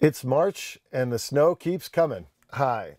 It's March and the snow keeps coming. Hi,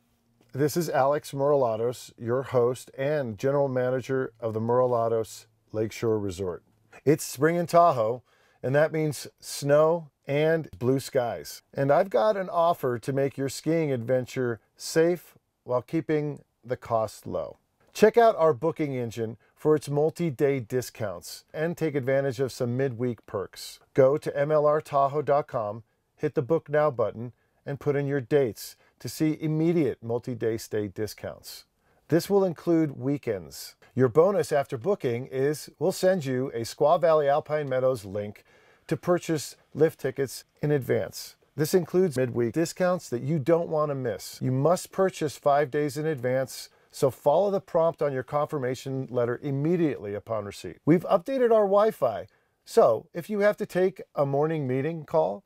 this is Alex Morolatos, your host and general manager of the Morolatos Lakeshore Resort. It's spring in Tahoe, and that means snow and blue skies. And I've got an offer to make your skiing adventure safe while keeping the cost low. Check out our booking engine for its multi-day discounts and take advantage of some midweek perks. Go to mlrtahoe.com hit the Book Now button and put in your dates to see immediate multi-day stay discounts. This will include weekends. Your bonus after booking is we'll send you a Squaw Valley Alpine Meadows link to purchase lift tickets in advance. This includes midweek discounts that you don't want to miss. You must purchase five days in advance, so follow the prompt on your confirmation letter immediately upon receipt. We've updated our Wi-Fi, so if you have to take a morning meeting call,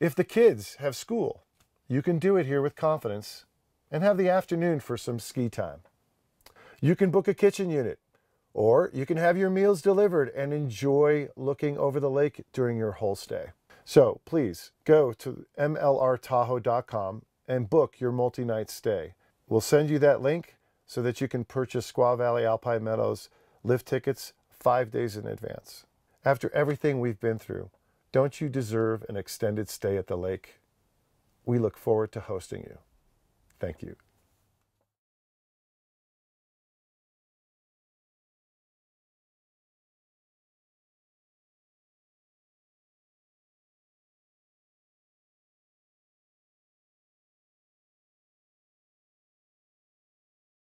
if the kids have school, you can do it here with confidence and have the afternoon for some ski time. You can book a kitchen unit, or you can have your meals delivered and enjoy looking over the lake during your whole stay. So please go to mlrtahoe.com and book your multi night stay. We'll send you that link so that you can purchase Squaw Valley Alpine Meadows lift tickets five days in advance. After everything we've been through, don't you deserve an extended stay at the lake? We look forward to hosting you. Thank you.